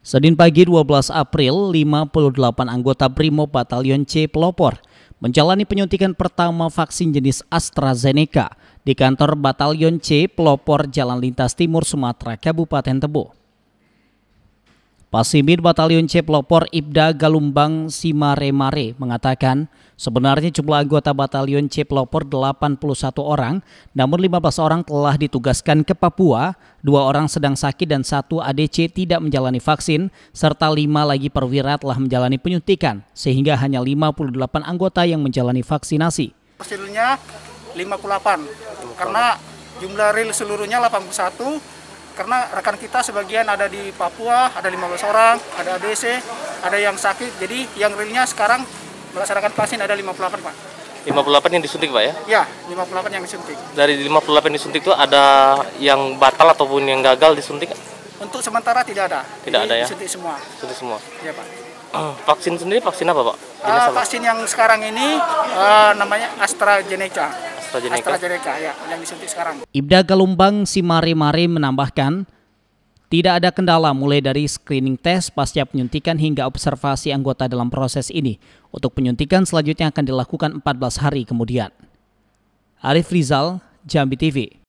Senin pagi 12 April, 58 anggota Primo Batalion C Pelopor menjalani penyuntikan pertama vaksin jenis AstraZeneca di kantor Batalion C Pelopor Jalan Lintas Timur Sumatera Kabupaten Tebo. Pasimir Batalion C Pelopor Ibda Galumbang Simaremare mengatakan sebenarnya jumlah anggota Batalion C Pelopor 81 orang, namun 15 orang telah ditugaskan ke Papua, dua orang sedang sakit dan satu ADC tidak menjalani vaksin, serta lima lagi perwira telah menjalani penyuntikan, sehingga hanya 58 anggota yang menjalani vaksinasi. Hasilnya 58, karena jumlah real seluruhnya 81, karena rekan kita sebagian ada di Papua, ada 15 orang, ada ADC, ada yang sakit. Jadi yang realnya sekarang melaksanakan vaksin ada 58, Pak. 58 yang disuntik, Pak ya? Ya, 58 yang disuntik. Dari 58 disuntik itu ada yang batal ataupun yang gagal disuntik? Untuk sementara tidak ada. Tidak Jadi ada ya? Disuntik semua. Disuntik semua. Iya, Pak. vaksin sendiri vaksin apa, Pak? uh, Vaksin yang sekarang ini uh, namanya AstraZeneca. AstraZeneca. AstraZeneca ya, yang disuntik sekarang. Ibda Galumbang Simari Mari menambahkan, tidak ada kendala mulai dari screening tes pasca penyuntikan hingga observasi anggota dalam proses ini. Untuk penyuntikan selanjutnya akan dilakukan 14 hari kemudian. Arif Rizal, Jambi TV.